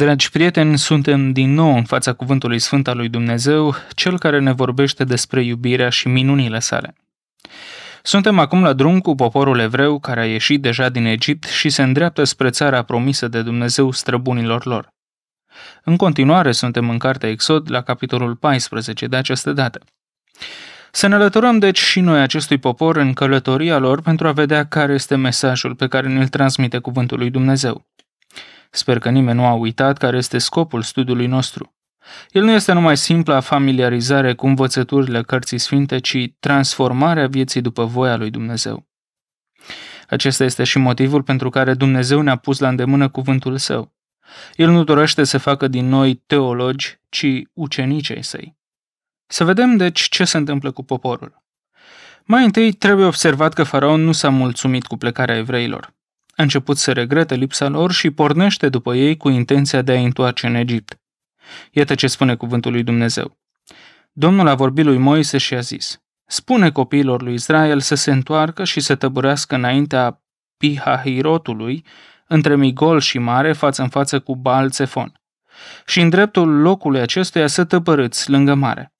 Dragi prieteni, suntem din nou în fața cuvântului Sfânt al lui Dumnezeu, cel care ne vorbește despre iubirea și minunile sale. Suntem acum la drum cu poporul evreu care a ieșit deja din Egipt și se îndreaptă spre țara promisă de Dumnezeu străbunilor lor. În continuare suntem în cartea Exod la capitolul 14 de această dată. Să ne alăturăm deci și noi acestui popor în călătoria lor pentru a vedea care este mesajul pe care ne-l transmite cuvântul lui Dumnezeu. Sper că nimeni nu a uitat care este scopul studiului nostru. El nu este numai simpla familiarizare cu învățăturile cărții sfinte, ci transformarea vieții după voia lui Dumnezeu. Acesta este și motivul pentru care Dumnezeu ne-a pus la îndemână cuvântul său. El nu dorește să facă din noi teologi, ci ucenicei săi. Să vedem, deci, ce se întâmplă cu poporul. Mai întâi, trebuie observat că faraon nu s-a mulțumit cu plecarea evreilor. A început să regrete lipsa lor și pornește după ei cu intenția de a întoarce în Egipt. Iată ce spune cuvântul lui Dumnezeu. Domnul a vorbit lui Moise și a zis, Spune copiilor lui Israel să se întoarcă și să tăbărească înaintea Pihahirotului, între Migol și Mare, față în față cu Baal Zefon. Și în dreptul locului acestuia să tăbărâți lângă mare.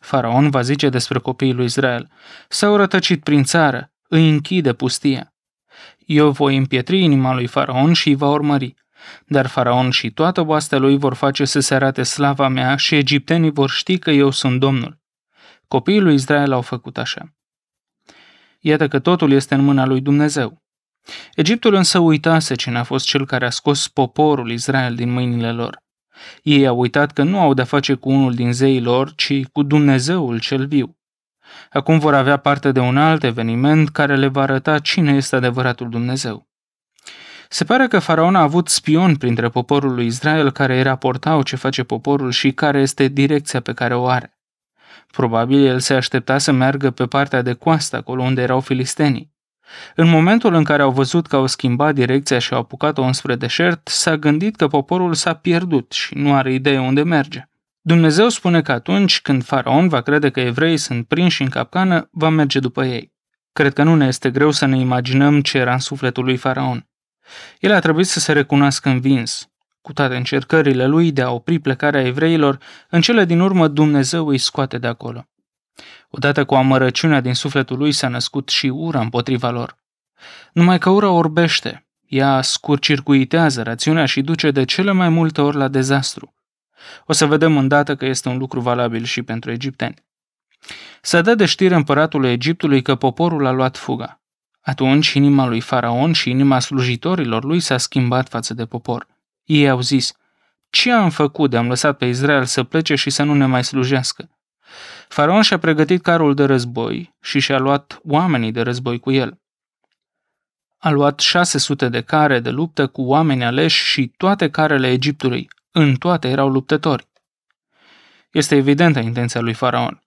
Faraon va zice despre copiii lui Israel, s-au rătăcit prin țară, îi închide pustia. Eu voi împietri inima lui Faraon și îi va urmări. Dar Faraon și toată oastea lui vor face să se arate slava mea și egiptenii vor ști că eu sunt Domnul. Copiii lui Israel au făcut așa. Iată că totul este în mâna lui Dumnezeu. Egiptul însă uitase cine a fost cel care a scos poporul Israel din mâinile lor. Ei au uitat că nu au de-a face cu unul din zeii lor, ci cu Dumnezeul cel viu. Acum vor avea parte de un alt eveniment care le va arăta cine este adevăratul Dumnezeu. Se pare că faraon a avut spion printre poporul lui Israel care îi raportau ce face poporul și care este direcția pe care o are. Probabil el se aștepta să meargă pe partea de coastă, acolo unde erau filistenii. În momentul în care au văzut că au schimbat direcția și au apucat-o înspre deșert, s-a gândit că poporul s-a pierdut și nu are idee unde merge. Dumnezeu spune că atunci când faraon va crede că evreii sunt prinși în capcană, va merge după ei. Cred că nu ne este greu să ne imaginăm ce era în sufletul lui faraon. El a trebuit să se recunoască învins. Cu toate încercările lui de a opri plecarea evreilor, în cele din urmă Dumnezeu îi scoate de acolo. Odată cu amărăciunea din sufletul lui s-a născut și ura împotriva lor. Numai că ura orbește, ea scurcircuitează rațiunea și duce de cele mai multe ori la dezastru. O să vedem îndată că este un lucru valabil și pentru egipteni. Să dă de știre împăratului Egiptului că poporul a luat fuga. Atunci inima lui Faraon și inima slujitorilor lui s-a schimbat față de popor. Ei au zis, ce am făcut de am lăsat pe Israel să plece și să nu ne mai slujească? Faraon și-a pregătit carul de război și și-a luat oamenii de război cu el. A luat 600 de care de luptă cu oameni aleși și toate carele Egiptului, în toate erau luptători. Este evidentă intenția lui Faraon.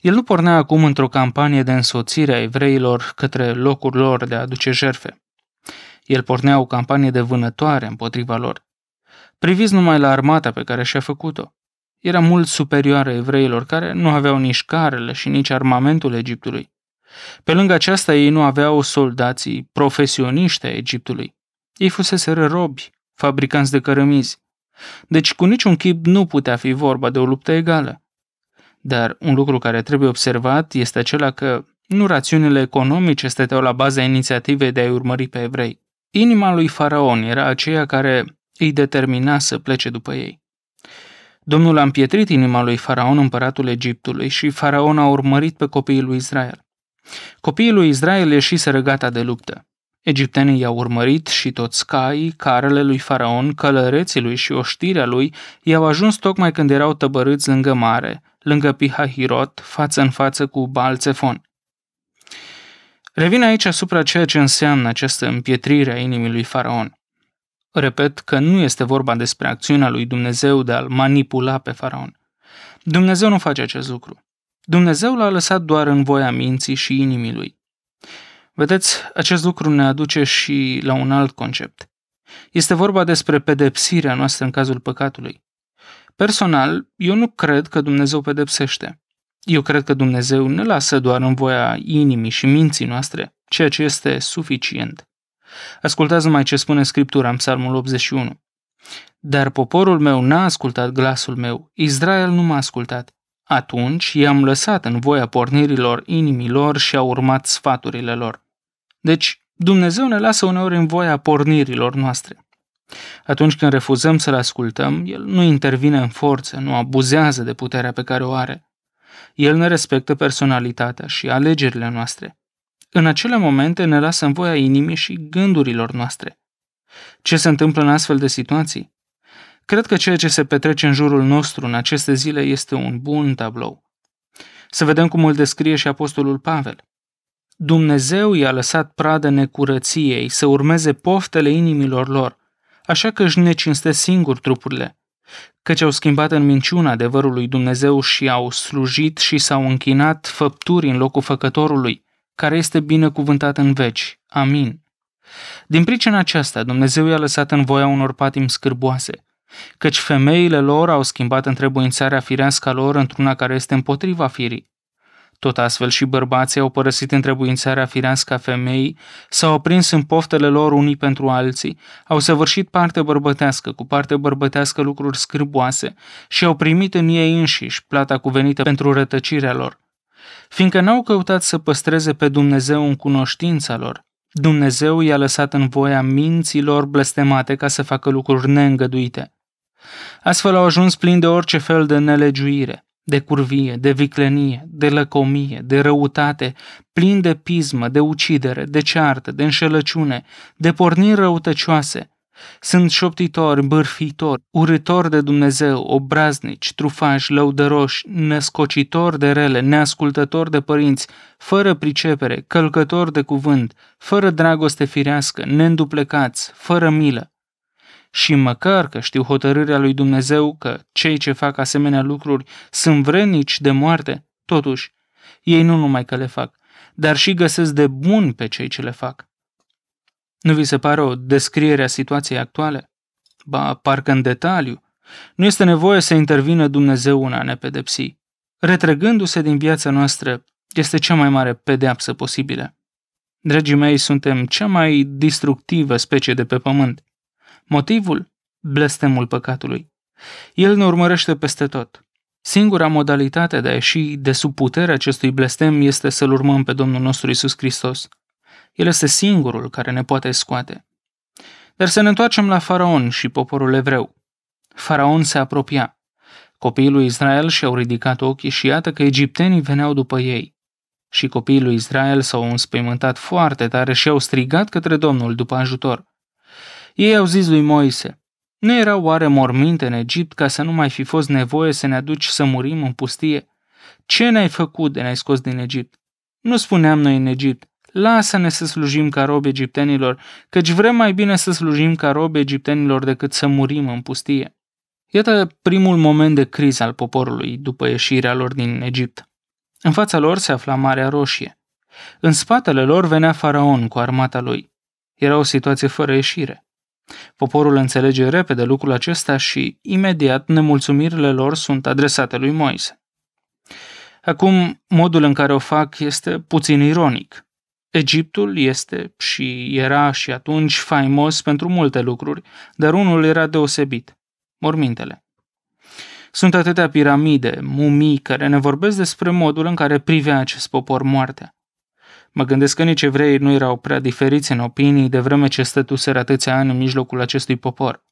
El nu pornea acum într-o campanie de însoțire a evreilor către locul lor de a aduce jerfe. El pornea o campanie de vânătoare împotriva lor. Priviți numai la armata pe care și-a făcut-o. Era mult superioară evreilor care nu aveau nici carele și nici armamentul Egiptului. Pe lângă aceasta ei nu aveau soldații profesioniști a Egiptului. Ei fuseseră robi, fabricanți de cărămizi. Deci cu niciun chip nu putea fi vorba de o luptă egală. Dar un lucru care trebuie observat este acela că nu rațiunile economice stăteau la baza inițiativei de a-i urmări pe evrei. Inima lui Faraon era aceea care îi determina să plece după ei. Domnul a împietrit inima lui Faraon, împăratul Egiptului, și Faraon a urmărit pe copiii lui Israel. Copiii lui Israel ieșiseră gata de luptă. Egiptenii i-au urmărit și toți caii, carele lui faraon, călăreții lui și oștirea lui i-au ajuns tocmai când erau tăbărâți lângă mare, lângă Pihahirot, față în față cu Balțefon. Revin aici asupra ceea ce înseamnă această împietrire a inimii lui faraon. Repet că nu este vorba despre acțiunea lui Dumnezeu de a-l manipula pe faraon. Dumnezeu nu face acest lucru. Dumnezeu l-a lăsat doar în voia minții și inimii lui. Vedeți, acest lucru ne aduce și la un alt concept. Este vorba despre pedepsirea noastră în cazul păcatului. Personal, eu nu cred că Dumnezeu pedepsește. Eu cred că Dumnezeu ne lasă doar în voia inimii și minții noastre, ceea ce este suficient. Ascultați numai ce spune Scriptura în Psalmul 81. Dar poporul meu n-a ascultat glasul meu, Israel nu m-a ascultat. Atunci i-am lăsat în voia pornirilor inimilor și a urmat sfaturile lor. Deci, Dumnezeu ne lasă uneori în voia pornirilor noastre. Atunci când refuzăm să-L ascultăm, El nu intervine în forță, nu abuzează de puterea pe care o are. El ne respectă personalitatea și alegerile noastre. În acele momente ne lasă în voia inimii și gândurilor noastre. Ce se întâmplă în astfel de situații? Cred că ceea ce se petrece în jurul nostru în aceste zile este un bun tablou. Să vedem cum îl descrie și Apostolul Pavel. Dumnezeu i-a lăsat pradă necurăției să urmeze poftele inimilor lor, așa că își necinste singur trupurile, căci au schimbat în minciuna adevărului Dumnezeu și au slujit și s-au închinat făpturi în locul făcătorului, care este binecuvântat în veci. Amin. Din pricina aceasta, Dumnezeu i-a lăsat în voia unor patim scârboase, căci femeile lor au schimbat întrebuințarea firească lor într-una care este împotriva firii tot astfel și bărbații au părăsit întrebuințarea firească a femeii, s-au aprins în poftele lor unii pentru alții, au săvârșit parte bărbătească cu parte bărbătească lucruri scârboase și au primit în ei înșiși plata cuvenită pentru rătăcirea lor. Fiindcă n-au căutat să păstreze pe Dumnezeu în cunoștința lor, Dumnezeu i-a lăsat în voia minților blestemate ca să facă lucruri neîngăduite. Astfel au ajuns plini de orice fel de nelegiuire, de curvie, de viclenie, de lăcomie, de răutate, plin de pismă, de ucidere, de ceartă, de înșelăciune, de porniri răutăcioase. Sunt șoptitori, bârfitori, urători de Dumnezeu, obraznici, trufași, lăudăroși, născocitori de rele, neascultători de părinți, fără pricepere, călcători de cuvânt, fără dragoste firească, neînduplecați, fără milă și măcar că știu hotărârea lui Dumnezeu că cei ce fac asemenea lucruri sunt vrenici de moarte, totuși, ei nu numai că le fac, dar și găsesc de bun pe cei ce le fac. Nu vi se pare o descriere a situației actuale? Ba, parcă în detaliu. Nu este nevoie să intervină Dumnezeu în a ne pedepsi. Retrăgându-se din viața noastră este cea mai mare pedeapsă posibilă. Dragii mei, suntem cea mai distructivă specie de pe pământ. Motivul? Blestemul păcatului. El ne urmărește peste tot. Singura modalitate de a ieși de sub puterea acestui blestem este să-L urmăm pe Domnul nostru Isus Hristos. El este singurul care ne poate scoate. Dar să ne întoarcem la faraon și poporul evreu. Faraon se apropia. Copiii lui Israel și-au ridicat ochii și iată că egiptenii veneau după ei. Și copiii lui Israel s-au înspăimântat foarte tare și au strigat către Domnul după ajutor. Ei au zis lui Moise, nu erau oare morminte în Egipt ca să nu mai fi fost nevoie să ne aduci să murim în pustie? Ce ne-ai făcut de ne-ai scos din Egipt? Nu spuneam noi în Egipt, lasă-ne să slujim ca robi egiptenilor, căci vrem mai bine să slujim ca robi egiptenilor decât să murim în pustie. Iată primul moment de criză al poporului după ieșirea lor din Egipt. În fața lor se afla Marea Roșie. În spatele lor venea faraon cu armata lui. Era o situație fără ieșire. Poporul înțelege repede lucrul acesta și imediat nemulțumirile lor sunt adresate lui Moise. Acum, modul în care o fac este puțin ironic. Egiptul este și era și atunci faimos pentru multe lucruri, dar unul era deosebit, mormintele. Sunt atâtea piramide, mumii care ne vorbesc despre modul în care privea acest popor moartea. Mă gândesc că nici evreii nu erau prea diferiți în opinii de vreme ce stătuseră atâția ani în mijlocul acestui popor.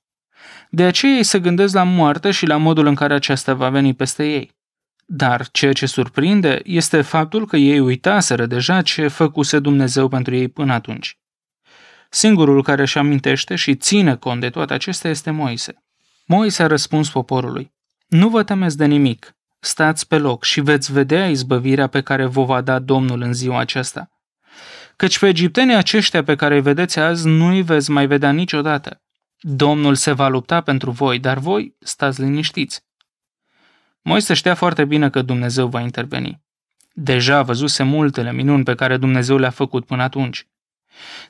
De aceea ei se gândesc la moarte și la modul în care aceasta va veni peste ei. Dar ceea ce surprinde este faptul că ei uitaseră deja ce făcuse Dumnezeu pentru ei până atunci. Singurul care își amintește și ține cont de toate acestea este Moise. Moise a răspuns poporului, Nu vă temeți de nimic, stați pe loc și veți vedea izbăvirea pe care vă va da Domnul în ziua aceasta căci pe egiptenii aceștia pe care îi vedeți azi nu îi veți mai vedea niciodată. Domnul se va lupta pentru voi, dar voi stați liniștiți. Moise știa foarte bine că Dumnezeu va interveni. Deja văzuse multele minuni pe care Dumnezeu le-a făcut până atunci.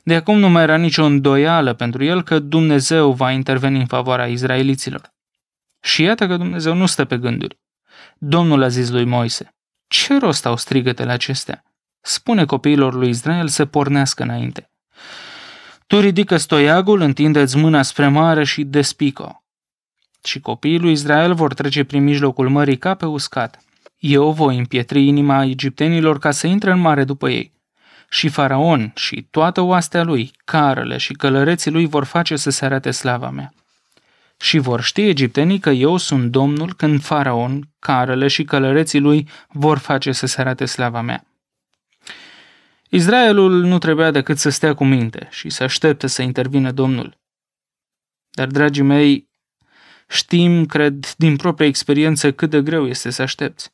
De acum nu mai era nicio îndoială pentru el că Dumnezeu va interveni în favoarea izraeliților. Și iată că Dumnezeu nu stă pe gânduri. Domnul a zis lui Moise, ce rost au strigătele acestea? Spune copiilor lui Israel să pornească înainte. Tu ridică stoiagul, întindeți mâna spre mare și despică Și copiii lui Israel vor trece prin mijlocul mării ca pe uscat. Eu voi împietri inima egiptenilor ca să intre în mare după ei. Și faraon și toată oastea lui, carele și călăreții lui vor face să se arate slava mea. Și vor ști egiptenii că eu sunt Domnul când faraon, carele și călăreții lui vor face să se arate slava mea. Israelul nu trebuia decât să stea cu minte și să aștepte să intervină Domnul. Dar, dragii mei, știm, cred, din propria experiență cât de greu este să aștepți.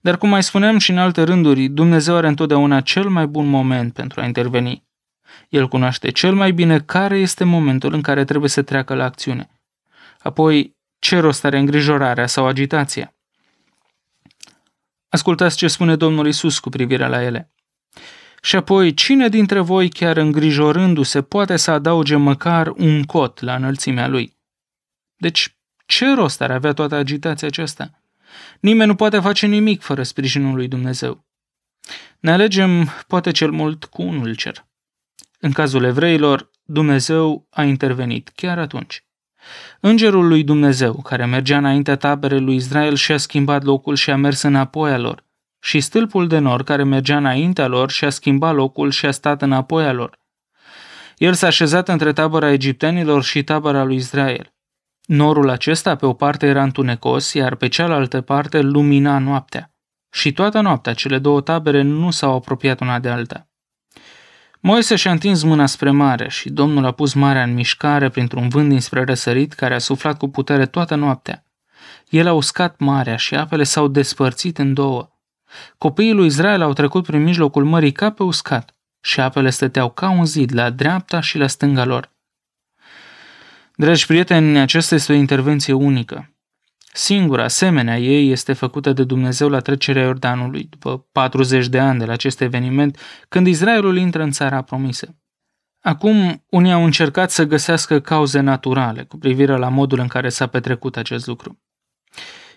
Dar cum mai spuneam și în alte rânduri, Dumnezeu are întotdeauna cel mai bun moment pentru a interveni. El cunoaște cel mai bine care este momentul în care trebuie să treacă la acțiune. Apoi, ce rost are îngrijorarea sau agitația? Ascultați ce spune Domnul Isus cu privire la ele. Și apoi, cine dintre voi, chiar îngrijorându-se, poate să adauge măcar un cot la înălțimea lui? Deci, ce rost ar avea toată agitația aceasta? Nimeni nu poate face nimic fără sprijinul lui Dumnezeu. Ne alegem, poate cel mult, cu un ulcer. În cazul evreilor, Dumnezeu a intervenit chiar atunci. Îngerul lui Dumnezeu, care mergea înaintea taberei lui Israel și a schimbat locul și a mers înapoi a lor, și stâlpul de nor care mergea înaintea lor și-a schimbat locul și a stat înapoi a lor. El s-a așezat între tabăra egiptenilor și tabăra lui Israel. Norul acesta pe o parte era întunecos, iar pe cealaltă parte lumina noaptea. Și toată noaptea cele două tabere nu s-au apropiat una de alta. Moise și-a întins mâna spre mare și Domnul a pus marea în mișcare printr-un vânt dinspre răsărit care a suflat cu putere toată noaptea. El a uscat marea și apele s-au despărțit în două. Copiii lui Israel au trecut prin mijlocul mării ca pe uscat și apele stăteau ca un zid la dreapta și la stânga lor. Dragi prieteni, aceasta este o intervenție unică. Singura asemenea ei este făcută de Dumnezeu la trecerea Iordanului, după 40 de ani de la acest eveniment, când Israelul intră în țara promisă. Acum, unii au încercat să găsească cauze naturale cu privire la modul în care s-a petrecut acest lucru.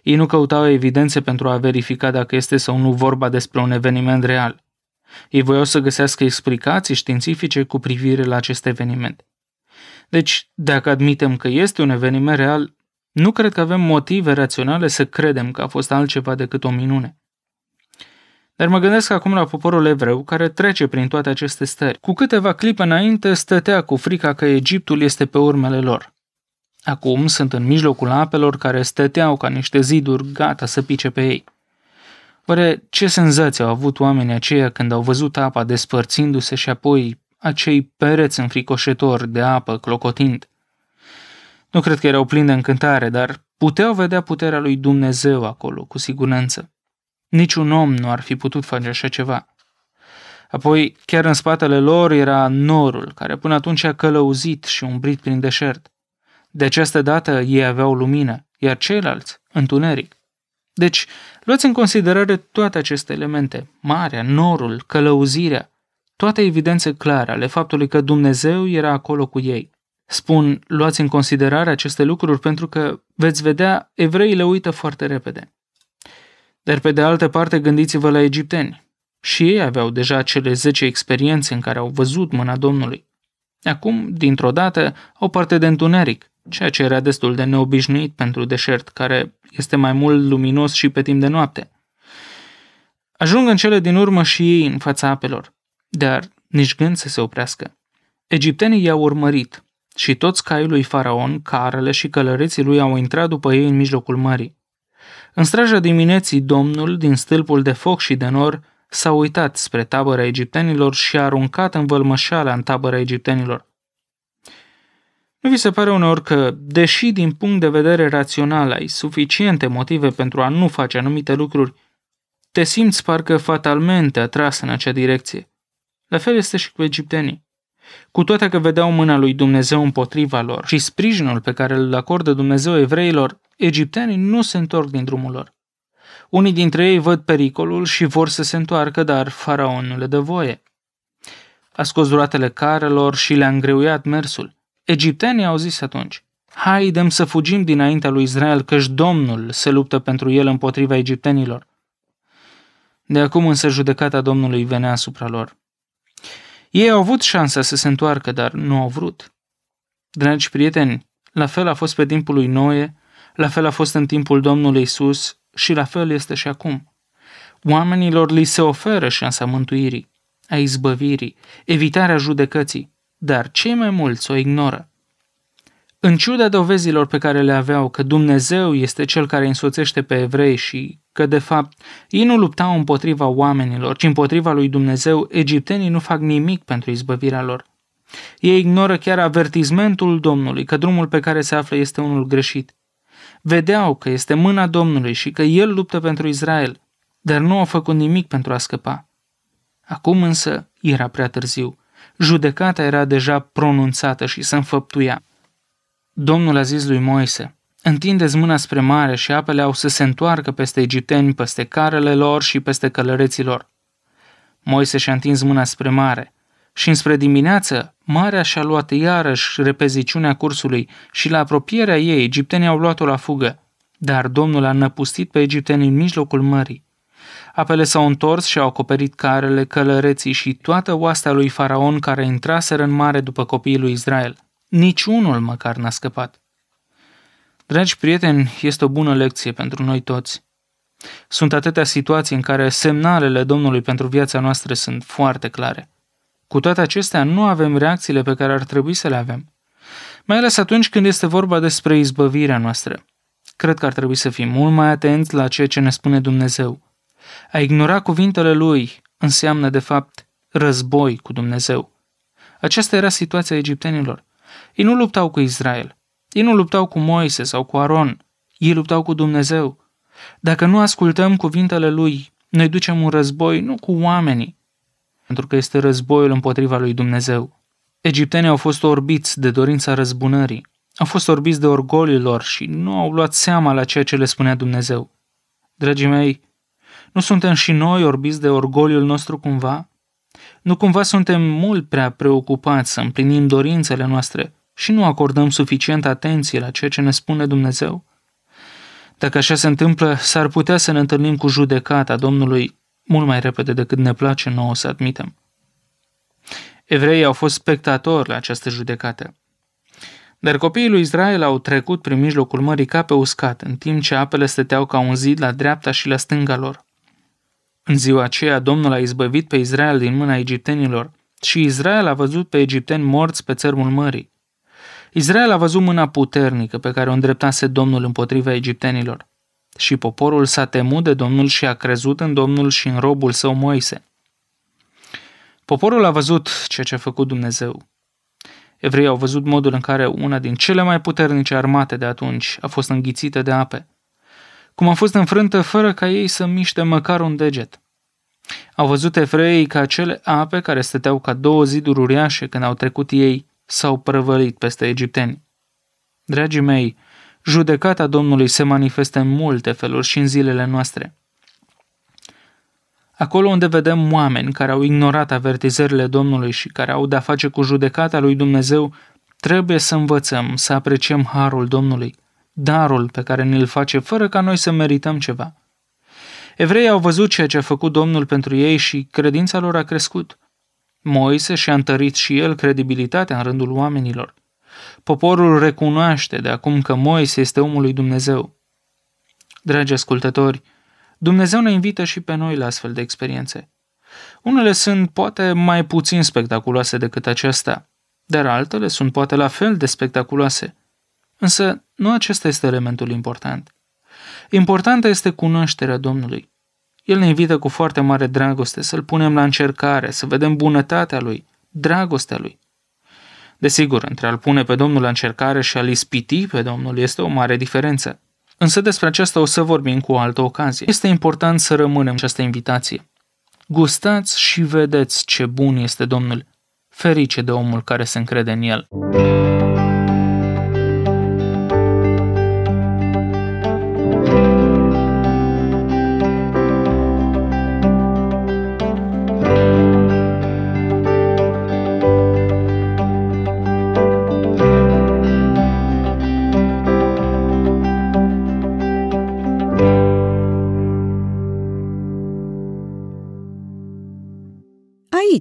Ei nu căutau evidențe pentru a verifica dacă este sau nu vorba despre un eveniment real. Ei voiau să găsească explicații științifice cu privire la acest eveniment. Deci, dacă admitem că este un eveniment real, nu cred că avem motive raționale să credem că a fost altceva decât o minune. Dar mă gândesc acum la poporul evreu care trece prin toate aceste stări. Cu câteva clipe înainte stătea cu frica că Egiptul este pe urmele lor. Acum sunt în mijlocul apelor care stăteau ca niște ziduri gata să pice pe ei. Oare ce senzație au avut oamenii aceia când au văzut apa despărțindu-se și apoi acei pereți înfricoșători de apă clocotind? Nu cred că erau plini de încântare, dar puteau vedea puterea lui Dumnezeu acolo, cu siguranță. Niciun om nu ar fi putut face așa ceva. Apoi, chiar în spatele lor era norul, care până atunci a călăuzit și umbrit prin deșert. De această dată ei aveau lumină, iar ceilalți întuneric. Deci, luați în considerare toate aceste elemente, marea, norul, călăuzirea, toate evidențe clare ale faptului că Dumnezeu era acolo cu ei. Spun, luați în considerare aceste lucruri pentru că veți vedea, evreii le uită foarte repede. Dar pe de altă parte gândiți-vă la egipteni. Și ei aveau deja cele 10 experiențe în care au văzut mâna Domnului. Acum, dintr-o dată, au parte de întuneric, ceea ce era destul de neobișnuit pentru deșert, care este mai mult luminos și pe timp de noapte. Ajung în cele din urmă și ei în fața apelor, dar nici gând să se oprească. Egiptenii i-au urmărit și toți caii lui Faraon, carele și călăreții lui au intrat după ei în mijlocul mării. În straja dimineții, domnul, din stâlpul de foc și de nor, s-a uitat spre tabăra egiptenilor și a aruncat învălmășeala în tabăra egiptenilor. Nu Vi se pare uneori că, deși din punct de vedere rațional ai suficiente motive pentru a nu face anumite lucruri, te simți parcă fatalmente atras în acea direcție. La fel este și cu egiptenii. Cu toate că vedeau mâna lui Dumnezeu împotriva lor și sprijinul pe care îl acordă Dumnezeu evreilor, egiptenii nu se întorc din drumul lor. Unii dintre ei văd pericolul și vor să se întoarcă, dar faraonul le dă voie. A scos roatele carelor și le-a îngreuiat mersul. Egiptenii au zis atunci, haidem să fugim dinaintea lui Israel, căci Domnul se luptă pentru el împotriva egiptenilor. De acum însă judecata Domnului venea asupra lor. Ei au avut șansa să se întoarcă, dar nu au vrut. Dragi prieteni, la fel a fost pe timpul lui Noe, la fel a fost în timpul Domnului Isus și la fel este și acum. Oamenilor li se oferă șansa mântuirii, a izbăvirii, evitarea judecății, dar cei mai mulți o ignoră. În ciuda dovezilor pe care le aveau că Dumnezeu este cel care însoțește pe evrei și că, de fapt, ei nu luptau împotriva oamenilor, ci împotriva lui Dumnezeu, egiptenii nu fac nimic pentru izbăvirea lor. Ei ignoră chiar avertismentul Domnului că drumul pe care se află este unul greșit. Vedeau că este mâna Domnului și că El luptă pentru Israel, dar nu au făcut nimic pentru a scăpa. Acum însă era prea târziu. Judecata era deja pronunțată și se înfăptuia. Domnul a zis lui Moise, Întindeți mâna spre mare și apele au să se întoarcă peste egipteni, peste carele lor și peste călăreții lor. Moise și-a întins mâna spre mare și înspre dimineață marea și-a luat iarăși repeziciunea cursului și la apropierea ei egiptenii au luat-o la fugă, dar Domnul a năpustit pe egipteni în mijlocul mării. Apele s-au întors și au acoperit carele, călăreții și toată oastea lui Faraon care intraseră în mare după copiii lui Israel. Niciunul măcar n-a scăpat. Dragi prieteni, este o bună lecție pentru noi toți. Sunt atâtea situații în care semnalele Domnului pentru viața noastră sunt foarte clare. Cu toate acestea, nu avem reacțiile pe care ar trebui să le avem. Mai ales atunci când este vorba despre izbăvirea noastră. Cred că ar trebui să fim mult mai atenți la ceea ce ne spune Dumnezeu. A ignora cuvintele lui înseamnă, de fapt, război cu Dumnezeu. Aceasta era situația egiptenilor. Ei nu luptau cu Israel. Ei nu luptau cu Moise sau cu Aron. Ei luptau cu Dumnezeu. Dacă nu ascultăm cuvintele lui, noi ducem un război nu cu oamenii, pentru că este războiul împotriva lui Dumnezeu. Egiptenii au fost orbiți de dorința răzbunării, au fost orbiți de orgolilor lor și nu au luat seama la ceea ce le spunea Dumnezeu. Dragii mei, nu suntem și noi orbiți de orgoliul nostru cumva? Nu cumva suntem mult prea preocupați să împlinim dorințele noastre și nu acordăm suficient atenție la ceea ce ne spune Dumnezeu? Dacă așa se întâmplă, s-ar putea să ne întâlnim cu judecata Domnului mult mai repede decât ne place nouă să admitem. Evreii au fost spectatori la această judecată. Dar copiii lui Israel au trecut prin mijlocul mării ca pe uscat, în timp ce apele stăteau ca un zid la dreapta și la stânga lor. În ziua aceea Domnul a izbăvit pe Israel din mâna egiptenilor și Israel a văzut pe egipteni morți pe țărmul mării. Israel a văzut mâna puternică pe care o îndreptase Domnul împotriva egiptenilor. Și poporul s-a temut de Domnul și a crezut în Domnul și în robul său Moise. Poporul a văzut ceea ce a făcut Dumnezeu. Evreii au văzut modul în care una din cele mai puternice armate de atunci a fost înghițită de ape cum a fost înfrântă fără ca ei să miște măcar un deget. Au văzut evreii că acele ape care stăteau ca două ziduri uriașe când au trecut ei s-au prăvălit peste egipteni. Dragii mei, judecata Domnului se manifestă în multe feluri și în zilele noastre. Acolo unde vedem oameni care au ignorat avertizările Domnului și care au de-a face cu judecata lui Dumnezeu, trebuie să învățăm să apreciem harul Domnului darul pe care ne-l face fără ca noi să merităm ceva. Evrei au văzut ceea ce a făcut Domnul pentru ei și credința lor a crescut. Moise și-a întărit și el credibilitatea în rândul oamenilor. Poporul recunoaște de acum că Moise este omul lui Dumnezeu. Dragi ascultători, Dumnezeu ne invită și pe noi la astfel de experiențe. Unele sunt poate mai puțin spectaculoase decât aceasta, dar altele sunt poate la fel de spectaculoase. Însă nu acesta este elementul important. Importantă este cunoașterea Domnului. El ne invită cu foarte mare dragoste să-L punem la încercare, să vedem bunătatea Lui, dragostea Lui. Desigur, între a-L pune pe Domnul la încercare și a-L ispiti pe Domnul este o mare diferență. Însă despre aceasta o să vorbim cu o altă ocazie. Este important să rămânem această invitație. Gustați și vedeți ce bun este Domnul, ferice de omul care se încrede în el.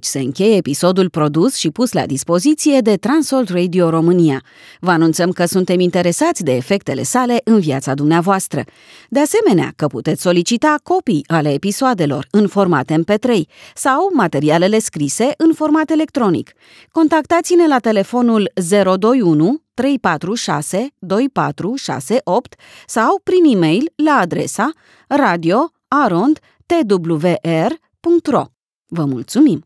Aici se încheie episodul produs și pus la dispoziție de Transworld Radio România. Vă anunțăm că suntem interesați de efectele sale în viața dumneavoastră. De asemenea, că puteți solicita copii ale episoadelor în format MP3 sau materialele scrise în format electronic. Contactați-ne la telefonul 021 346 2468 sau prin e-mail la adresa radio.arond.twr.ro. Vă mulțumim!